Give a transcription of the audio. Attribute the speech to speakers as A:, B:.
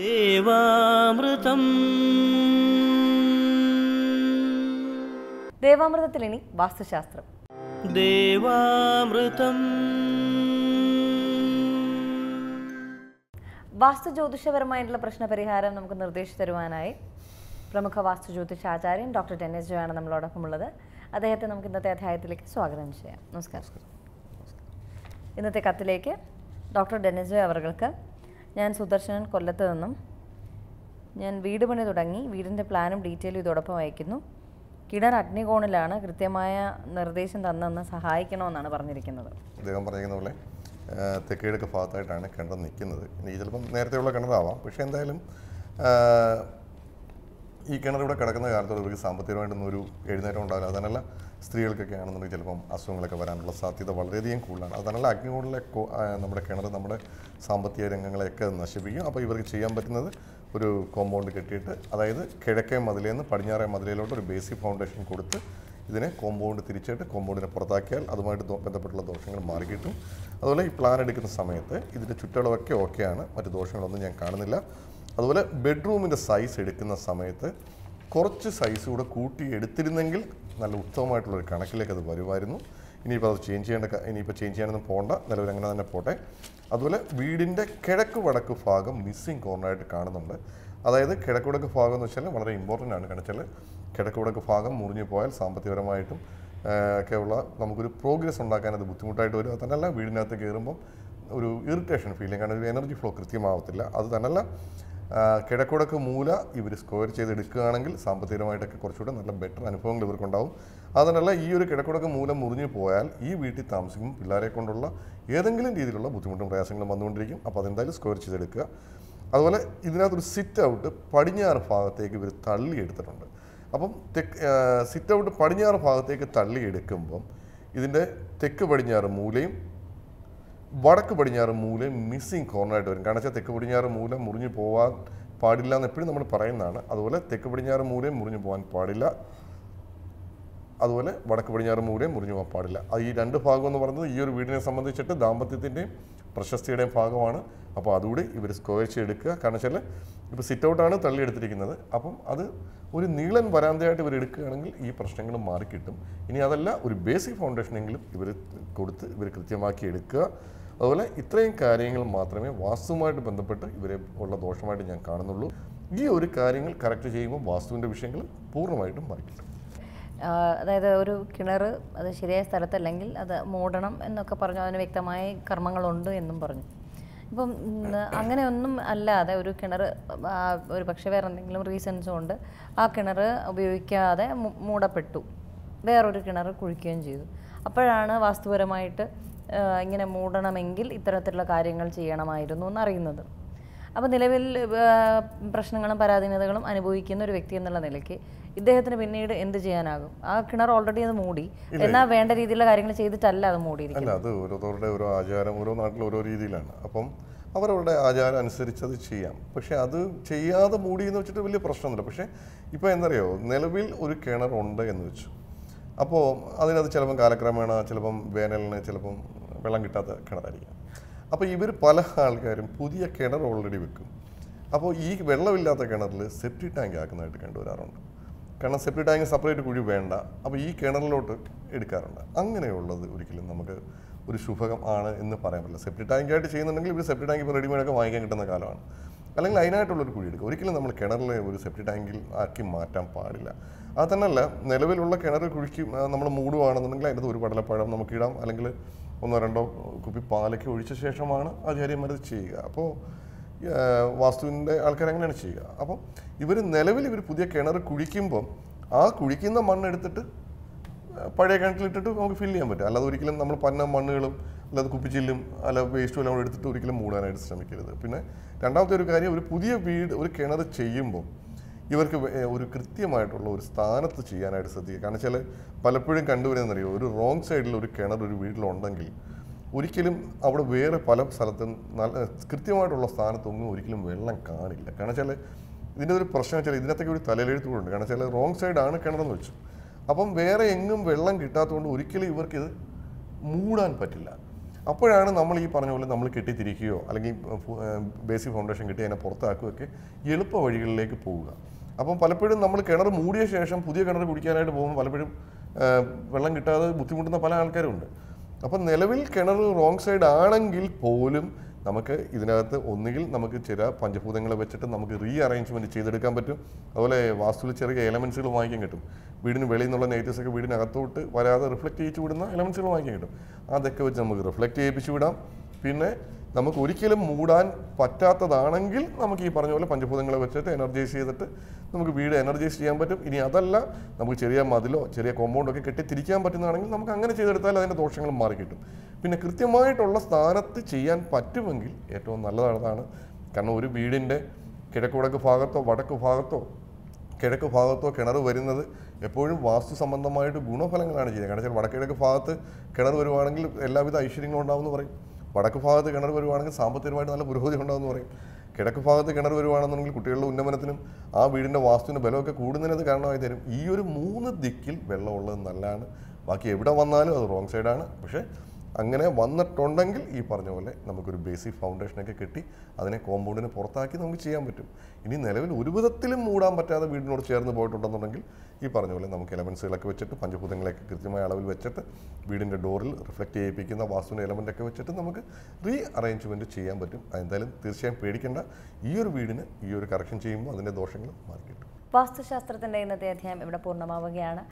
A: ദേവാമൃതം ദേവാമൃതത്തിൽ ഇനി വാസ്തുശാസ്ത്രം ദേവാമൃതം വാസ്തു ജ്യോതിഷപരമായിട്ടുള്ള പ്രശ്നപരിഹാരം നമുക്ക് നിർദ്ദേശിച്ചു തരുവാനായി പ്രമുഖ വാസ്തു ജ്യോതിഷ ആചാര്യൻ ഡോക്ടർ ടെന്നീസ് ജോ ആണ് ഉള്ളത് അദ്ദേഹത്തെ നമുക്ക് ഇന്നത്തെ അധ്യായത്തിലേക്ക് സ്വാഗതം ചെയ്യാം നമസ്കാരം ഇന്നത്തെ കത്തിലേക്ക് ഡോക്ടർ ഡെനിസ് അവർക്ക് ഞാൻ സുദർശനൻ കൊല്ലത്ത് നിന്നും ഞാൻ വീട് പണി തുടങ്ങി വീടിൻ്റെ പ്ലാനും ഡീറ്റെയിലും ഇതോടൊപ്പം അയക്കുന്നു കിണർ അഗ്നികോണിലാണ് കൃത്യമായ നിർദ്ദേശം തന്നെന്ന് സഹായിക്കണമെന്നാണ് പറഞ്ഞിരിക്കുന്നത്
B: അദ്ദേഹം പറഞ്ഞിരിക്കുന്ന പോലെ തെക്കേടക്ക് ഭാഗത്തായിട്ടാണ് കിണർ നിൽക്കുന്നത് ഇനി ചിലപ്പം നേരത്തെയുള്ള കിണറാവാം പക്ഷേ എന്തായാലും ഈ കിണർ ഇവിടെ കിടക്കുന്ന കാലത്തോടെ ഇവർക്ക് സാമ്പത്തികമായിട്ടൊന്നും ഒരു എഴുന്നേറ്റം ഉണ്ടാകില്ല അതനല്ല സ്ത്രീകൾക്കൊക്കെ ആണെന്നുണ്ടെങ്കിൽ ചിലപ്പം അസുഖങ്ങളൊക്കെ വരാനുള്ള സാധ്യത വളരെയധികം കൂടുതലാണ് അതനല്ല അഗ്നികൂടിലെ നമ്മുടെ കിണർ നമ്മുടെ സാമ്പത്തിക രംഗങ്ങളെയൊക്കെ നശിപ്പിക്കും അപ്പോൾ ഇവർക്ക് ചെയ്യാൻ പറ്റുന്നത് ഒരു കോമ്പൗണ്ട് കെട്ടിയിട്ട് അതായത് കിഴക്കേ മതിലിൽ നിന്ന് പടിഞ്ഞാറേ മതിലയിലോട്ട് ഒരു ബേസിക് ഫൗണ്ടേഷൻ കൊടുത്ത് ഇതിനെ കോമ്പൗണ്ട് തിരിച്ചിട്ട് കോമ്പൗണ്ടിനെ പുറത്താക്കിയാൽ അതുമായിട്ട് ബന്ധപ്പെട്ടുള്ള ദോഷങ്ങൾ മാറിക്കിട്ടും അതുപോലെ ഈ പ്ലാൻ എടുക്കുന്ന സമയത്ത് ഇതിൻ്റെ ചുറ്റളവൊക്കെ ഓക്കെയാണ് മറ്റു ദോഷങ്ങളൊന്നും ഞാൻ കാണുന്നില്ല അതുപോലെ ബെഡ്റൂമിൻ്റെ സൈസ് എടുക്കുന്ന സമയത്ത് കുറച്ച് സൈസ് കൂടെ കൂട്ടി എടുത്തിരുന്നെങ്കിൽ നല്ല ഉത്തമമായിട്ടുള്ളൊരു കണക്കിലേക്ക് അത് വരുമായിരുന്നു ഇനിയിപ്പോൾ അത് ചേഞ്ച് ചെയ്യേണ്ട ഇനിയിപ്പോൾ ചേഞ്ച് ചെയ്യാനൊന്നും പോകണ്ട നിലവിൽ അങ്ങനെ തന്നെ പോട്ടെ അതുപോലെ വീടിൻ്റെ കിഴക്ക് വടക്ക് ഭാഗം മിസ്സിങ് കോർണറായിട്ട് കാണുന്നുണ്ട് അതായത് കിഴക്ക് വടക്ക് ഭാഗം എന്ന് വെച്ചാൽ വളരെ ഇമ്പോർട്ടൻ്റ് ആണ് കാരണം വെച്ചാൽ കിഴക്ക് വടക്ക് ഭാഗം മുറിഞ്ഞു പോയാൽ സാമ്പത്തികപരമായിട്ടും ഒക്കെയുള്ള നമുക്കൊരു പ്രോഗ്രസ് ഉണ്ടാക്കാൻ അത് ബുദ്ധിമുട്ടായിട്ട് വരും അത് തന്നെയല്ല വീടിനകത്ത് കയറുമ്പം ഒരു ഇറിറ്റേഷൻ ഫീലിംഗ് കാരണം ഒരു എനർജി ഫ്ലോ കൃത്യമാവത്തില്ല അത് തന്നെയല്ല കിഴക്കുടക്ക് മൂല ഇവർ സ്ക്വയർ എടുക്കുകയാണെങ്കിൽ സാമ്പത്തികമായിട്ടൊക്കെ കുറച്ചുകൂടെ നല്ല ബെറ്റർ അനുഭവങ്ങൾ ഇവർക്കുണ്ടാവും അതുതന്നെയല്ല ഈ ഒരു കിഴക്കുടക്ക് മൂലം മുറിഞ്ഞു പോയാൽ ഈ വീട്ടിൽ താമസിക്കും പിള്ളേരെ കൊണ്ടുള്ള ഏതെങ്കിലും രീതിയിലുള്ള ബുദ്ധിമുട്ടും പ്രയാസങ്ങളും വന്നുകൊണ്ടിരിക്കും അപ്പോൾ അതെന്തായാലും സ്ക്വയർ ചെയ്തെടുക്കുക അതുപോലെ ഇതിനകത്തൊരു സിറ്റ് ഔട്ട് പടിഞ്ഞാറ് ഭാഗത്തേക്ക് ഇവർ തള്ളിയെടുത്തിട്ടുണ്ട് അപ്പം തെക്ക് സിറ്റ് ഔട്ട് പടിഞ്ഞാറ് ഭാഗത്തേക്ക് തള്ളിയെടുക്കുമ്പം ഇതിൻ്റെ തെക്ക് പടിഞ്ഞാറ് മൂലയും വടക്ക് പടിഞ്ഞാറ് മൂലം മിസ്സിങ് കോർണറായിട്ട് വരും കാരണം വെച്ചാൽ തെക്ക് പടിഞ്ഞാറ് മൂല മുറിഞ്ഞു പോകാൻ പാടില്ല എന്ന് എപ്പോഴും നമ്മൾ പറയുന്നതാണ് അതുപോലെ തെക്ക് പടിഞ്ഞാറ് മൂലയും മുറിഞ്ഞു പോകാൻ പാടില്ല അതുപോലെ വടക്ക് പടിഞ്ഞാറ് മൂലയും മുറിഞ്ഞു പോകാൻ പാടില്ല ഈ രണ്ട് ഭാഗം എന്ന് പറയുന്നത് ഈ ഒരു വീടിനെ സംബന്ധിച്ചിട്ട് ദാമ്പത്യത്തിൻ്റെയും പ്രശസ്തിയുടെയും ഭാഗമാണ് അപ്പോൾ അതുകൂടി ഇവർ സ്ക്വയർ എടുക്കുക കാരണം വെച്ചാൽ ഇപ്പോൾ സിറ്റ് ഔട്ടാണ് തള്ളിയെടുത്തിരിക്കുന്നത് അപ്പം അത് ഒരു നീളൻ വരാന്തയായിട്ട് ഇവർ എടുക്കുകയാണെങ്കിൽ ഈ പ്രശ്നങ്ങൾ മാറിക്കിട്ടും ഇനി അതല്ല ഒരു ബേസിക് ഫൗണ്ടേഷനെങ്കിലും ഇവർ കൊടുത്ത് ഇവർ കൃത്യമാക്കി എടുക്കുക അതുപോലെ ഇത്രയും കാര്യങ്ങൾ മാത്രമേ വാസ്തുവുമായിട്ട് ബന്ധപ്പെട്ട് ഇവരെ ഉള്ള ദോഷമായിട്ട് ഞാൻ കാണുന്നുള്ളൂ ഈ ഒരു കാര്യങ്ങൾ കറക്റ്റ് ചെയ്യുമ്പോൾ വാസ്തുവിൻ്റെ വിഷയങ്ങൾ പൂർണ്ണമായിട്ടും മാറിക്കിട്ടും
A: അതായത് ഒരു കിണർ അത് ശരിയായ സ്ഥലത്തല്ലെങ്കിൽ അത് മൂടണം എന്നൊക്കെ പറഞ്ഞു അതിന് വ്യക്തമായ കർമ്മങ്ങളുണ്ട് എന്നും പറഞ്ഞു ഇപ്പം അങ്ങനെയൊന്നും അല്ലാതെ ഒരു കിണർ ഒരു പക്ഷേ വേറെ എന്തെങ്കിലും റീസൺസ് കൊണ്ട് ആ കിണർ ഉപയോഗിക്കാതെ മൂടപ്പെട്ടു വേറൊരു കിണർ കുഴിക്കുകയും ചെയ്തു അപ്പോഴാണ് വാസ്തുപരമായിട്ട് ഇങ്ങനെ മൂടണമെങ്കിൽ ഇത്തരത്തിലുള്ള കാര്യങ്ങൾ ചെയ്യണമായിരുന്നു എന്നറിയുന്നത് അപ്പോൾ നിലവിൽ പ്രശ്നങ്ങളും പരാധീനതകളും അനുഭവിക്കുന്ന ഒരു വ്യക്തി എന്നുള്ള നിലയ്ക്ക് ഇദ്ദേഹത്തിന് പിന്നീട് എന്ത് ചെയ്യാനാകും ആ കിണർ ഓൾറെഡി അത് മൂടി എന്നാൽ വേണ്ട രീതിയിലുള്ള കാര്യങ്ങൾ ചെയ്തിട്ടല്ല അത് മൂടിയിരിക്കുന്നത്
B: അത് ഓരോരുത്തരുടെ ഓരോ ആചാരം ഓരോ നാട്ടിൽ ഓരോ രീതിയിലാണ് അപ്പം അവരവരുടെ ആചാരം അനുസരിച്ച് അത് ചെയ്യാം പക്ഷേ അത് ചെയ്യാതെ മൂടി എന്ന് വെച്ചിട്ട് വലിയ പ്രശ്നമൊന്നുമില്ല പക്ഷേ ഇപ്പോൾ എന്തറിയോ നിലവിൽ ഒരു കിണറുണ്ട് എന്ന് വെച്ചു അപ്പോൾ അതിനകത്ത് ചിലപ്പം കാലക്രമേണ ചിലപ്പം വേനലിന് ചിലപ്പം വെള്ളം കിട്ടാത്ത കിണറായിരിക്കാം അപ്പോൾ ഇവർ പല ആൾക്കാരും പുതിയ കിണർ ഓൾറെഡി വെക്കും അപ്പോൾ ഈ വെള്ളമില്ലാത്ത കിണറിൽ സെപ്റ്റി ടാങ്ക് ആക്കുന്നതായിട്ട് കണ്ടുവരാറുണ്ട് കാരണം സെപ്റ്റി ടാങ്ക് സെപ്പറേറ്റ് കുഴി വേണ്ട അപ്പോൾ ഈ കിണറിലോട്ട് എടുക്കാറുണ്ട് അങ്ങനെയുള്ളത് ഒരിക്കലും നമുക്ക് ഒരു ശുഭകം ആണ് എന്ന് പറയാൻ പറ്റില്ല സെപ്റ്റി ടാങ്കായിട്ട് ചെയ്യുന്നുണ്ടെങ്കിൽ ഇവർ സെപ്റ്റി ടാങ്ക് ഇപ്പോൾ റെഡിമെയ്ഡൊക്കെ വാങ്ങിക്കാൻ കിട്ടുന്ന കാലമാണ് അല്ലെങ്കിൽ അതിനായിട്ടുള്ളൊരു കുഴി എടുക്കുക ഒരിക്കലും നമ്മൾ കിണറിലെ ഒരു സെപ്റ്റി ടാങ്കിൽ ആക്കി മാറ്റാൻ പാടില്ല അത് തന്നെയല്ല നിലവിലുള്ള കിണർ കുഴിക്ക് നമ്മൾ മൂടുകയാണെന്നുണ്ടെങ്കിൽ അതിൻ്റെ ഒരു പടലപ്പഴം നമുക്കിടാം അല്ലെങ്കിൽ ഒന്നോ രണ്ടോ കുപ്പി പാലൊക്കെ ഒഴിച്ച ശേഷമാണ് ആചാര്യന്മാർ ചെയ്യുക അപ്പോൾ വാസ്തുവിൻ്റെ ആൾക്കാർ അങ്ങനെയാണ് ചെയ്യുക അപ്പോൾ ഇവർ നിലവിൽ ഇവർ പുതിയ കിണർ കുഴിക്കുമ്പം ആ കുഴിക്കുന്ന മണ്ണെടുത്തിട്ട് പഴയ കിണറ്റിലിട്ടിട്ട് നമുക്ക് ഫില്ല് ചെയ്യാൻ പറ്റും അല്ലാതെ ഒരിക്കലും നമ്മൾ പന്ന മണ്ണുകളും അല്ലാതെ കുപ്പിച്ചില്ലും അല്ല വേസ്റ്റും എല്ലാം കൂടെ എടുത്തിട്ട് ഒരിക്കലും മൂടാനായിട്ട് ശ്രമിക്കരുത് പിന്നെ രണ്ടാമത്തെ ഒരു കാര്യം ഒരു പുതിയ വീട് ഒരു കിണർ ചെയ്യുമ്പോൾ ഇവർക്ക് ഒരു കൃത്യമായിട്ടുള്ള ഒരു സ്ഥാനത്ത് ചെയ്യാനായിട്ട് ശ്രദ്ധിക്കുക കാരണം വെച്ചാൽ പലപ്പോഴും കണ്ടുവരുന്നറിയോ ഒരു റോങ് സൈഡിൽ ഒരു കിണർ ഒരു വീട്ടിലുണ്ടെങ്കിൽ ഒരിക്കലും അവിടെ വേറെ പല സ്ഥലത്തും നല്ല കൃത്യമായിട്ടുള്ള സ്ഥാനത്തൊന്നും ഒരിക്കലും വെള്ളം കാണില്ല കാരണം വെച്ചാൽ ഇതിൻ്റെ ഒരു പ്രശ്നം വെച്ചാൽ ഇതിനകത്തേക്ക് ഒരു തലയിലെഴുത്ത് കൂടുണ്ട് കാരണം വെച്ചാൽ റോങ് സൈഡാണ് കിണറെന്ന് വെച്ചു അപ്പം വേറെ എങ്ങും വെള്ളം കിട്ടാത്തതുകൊണ്ട് ഒരിക്കലും ഇവർക്കിത് മൂടാൻ പറ്റില്ല അപ്പോഴാണ് നമ്മൾ ഈ പറഞ്ഞ പോലെ നമ്മൾ കെട്ടിത്തിരിക്കുകയോ അല്ലെങ്കിൽ ബേസിക് ഫൗണ്ടേഷൻ കെട്ടി അതിനെ പുറത്താക്കുകയൊക്കെ എളുപ്പ വഴികളിലേക്ക് പോവുക അപ്പം പലപ്പോഴും നമ്മൾ കിണർ മൂടിയ ശേഷം പുതിയ കിണർ കുടിക്കാനായിട്ട് പോകുമ്പോൾ പലപ്പോഴും വെള്ളം കിട്ടാതെ ബുദ്ധിമുട്ടുന്ന പല ആൾക്കാരുണ്ട് അപ്പം നിലവിൽ കിണർ റോങ് സൈഡ് ആണെങ്കിൽ പോലും നമുക്ക് ഇതിനകത്ത് ഒന്നുകിൽ നമുക്ക് ചില പഞ്ചഭൂതങ്ങളെ വെച്ചിട്ട് നമുക്ക് റീ അറേഞ്ച്മെൻറ്റ് ചെയ്തെടുക്കാൻ പറ്റും അതുപോലെ വാസ്തുവിൽ ചെറിയ എലമെൻസുകൾ വാങ്ങിക്കാൻ കിട്ടും വീടിന് വെളിയിൽ നിന്നുള്ള നെയ്റ്റേഴ്സ് ഒക്കെ വീടിനകത്തോട്ട് വരാതെ റിഫ്ലക്റ്റ് ചെയ്യിച്ചു വിടുന്ന എലമെൻസുകൾ വാങ്ങിക്കാൻ കിട്ടും അതൊക്കെ വെച്ച് നമുക്ക് റിഫ്ലക്റ്റ് ചെയ്യിപ്പിച്ചു വിടാം പിന്നെ നമുക്ക് ഒരിക്കലും മൂടാൻ പറ്റാത്തതാണെങ്കിൽ നമുക്ക് ഈ പറഞ്ഞ പോലെ പഞ്ചഭൂതങ്ങളെ വെച്ചിട്ട് എനർജൈസ് ചെയ്തിട്ട് നമുക്ക് വീട് എനർജൈസ് ചെയ്യാൻ പറ്റും ഇനി അതല്ല നമുക്ക് ചെറിയ മതിലോ ചെറിയ കോമ്പൗണ്ടൊക്കെ കെട്ടി തിരിക്കാൻ പറ്റുന്നതാണെങ്കിൽ നമുക്ക് അങ്ങനെ ചെയ്തെടുത്താൽ അതിൻ്റെ ദോഷങ്ങൾ മാറി കിട്ടും പിന്നെ കൃത്യമായിട്ടുള്ള സ്ഥാനത്ത് ചെയ്യാൻ പറ്റുമെങ്കിൽ ഏറ്റവും നല്ലതാണ് കാരണം ഒരു വീടിൻ്റെ വടക്ക് ഭാഗത്തോ വടക്ക് ഭാഗത്തോ കിഴക്ക് ഭാഗത്തോ കിണർ വരുന്നത് എപ്പോഴും വാസ്തു സംബന്ധമായിട്ട് ഗുണഫലങ്ങളാണ് ചെയ്യുന്നത് കാരണം വെച്ചാൽ വടക്കിഴക്ക് ഭാഗത്ത് കിണർ വരുവാണെങ്കിൽ എല്ലാവിധ ഐശ്വര്യങ്ങളും ഉണ്ടാവും എന്ന് പറയും വടക്ക് ഭാഗത്ത് കിണർ വരുവാണെങ്കിൽ സാമ്പത്തികമായിട്ട് നല്ല പുരോഗതി ഉണ്ടാകുമെന്ന് പറയും കിഴക്ക് ഭാഗത്ത് കിണർ വരുവാണെന്നുണ്ടെങ്കിൽ കുട്ടികളുടെ ഉന്നമനത്തിനും ആ വീടിൻ്റെ വാസ്തുവിൻ്റെ ബലമൊക്കെ കൂടുന്നതിനത് കാരണമായി തരും ഈ ഒരു മൂന്ന് ദിക്കിൽ വെള്ളമുള്ളത് നല്ലതാണ് ബാക്കി എവിടെ വന്നാലും അത് റോങ് സൈഡാണ് പക്ഷേ അങ്ങനെ വന്നിട്ടുണ്ടെങ്കിൽ ഈ പറഞ്ഞ പോലെ നമുക്കൊരു ബേസിക് ഫൗണ്ടേഷനൊക്കെ കിട്ടി അതിനെ കോമ്പൗണ്ടിന് പുറത്താക്കി നമുക്ക് ചെയ്യാൻ പറ്റും ഇനി നിലവിൽ ഒരു വിധത്തിലും മൂടാൻ പറ്റാതെ വീടിനോട് ചേർന്ന് പോയിട്ടുണ്ടെന്നുണ്ടെങ്കിൽ ഈ പറഞ്ഞ പോലെ നമുക്ക് എലമെൻസുകളൊക്കെ വെച്ചിട്ട് പഞ്ചഭൂതങ്ങളൊക്കെ കൃത്യമായ അളവിൽ വെച്ചിട്ട് വീടിൻ്റെ ഡോറിൽ റിഫ്ലക്റ്റ് ചെയ്യിപ്പിക്കുന്ന വാസ്തുവിൻ്റെ എലമെൻ്റൊക്കെ വെച്ചിട്ട് നമുക്ക് റീ അറേഞ്ച്മെൻറ്റ് ചെയ്യാൻ പറ്റും എന്തായാലും തീർച്ചയായും പേടിക്കേണ്ട ഈ ഒരു വീടിന് ഈ ഒരു കറക്ഷൻ ചെയ്യുമ്പോൾ അതിൻ്റെ ദോഷങ്ങൾ മാറി കിട്ടും
A: വാസ്തുശാസ്ത്രത്തിൻ്റെ ഇന്നത്തെ അധ്യായം ഇവിടെ പൂർണ്ണമാവുകയാണ്